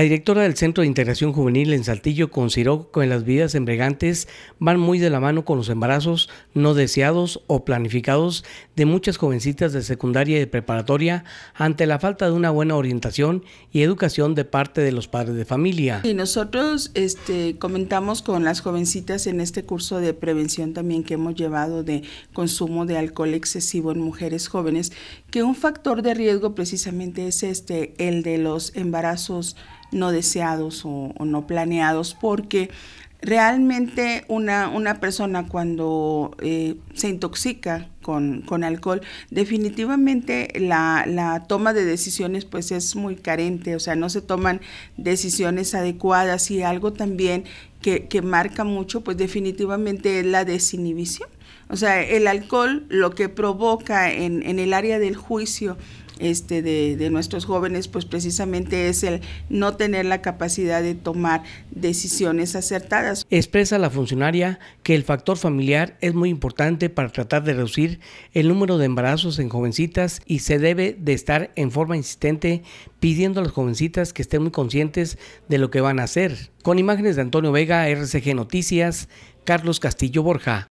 La directora del Centro de Integración Juvenil en Saltillo consideró que las vidas embriagantes van muy de la mano con los embarazos no deseados o planificados de muchas jovencitas de secundaria y de preparatoria ante la falta de una buena orientación y educación de parte de los padres de familia. Y nosotros este, comentamos con las jovencitas en este curso de prevención también que hemos llevado de consumo de alcohol excesivo en mujeres jóvenes que un factor de riesgo precisamente es este, el de los embarazos no deseados o, no planeados, porque realmente una, una persona cuando eh, se intoxica con, con alcohol, definitivamente la, la, toma de decisiones pues es muy carente, o sea, no se toman decisiones adecuadas y algo también que, que marca mucho pues definitivamente es la desinhibición o sea, el alcohol lo que provoca en, el área del juicio este, de, de, nuestros jóvenes, pues precisamente es el no tener la capacidad de tomar decisiones acertadas. Expresa la funcionaria que el factor familiar es muy importante para tratar de reducir el número de embarazos en jovencitas y se debe de estar en forma insistente pidiendo a las jovencitas que estén muy conscientes de lo que van a hacer. Con imágenes de Antonio Vega, RCG Noticias, Carlos Castillo Borja.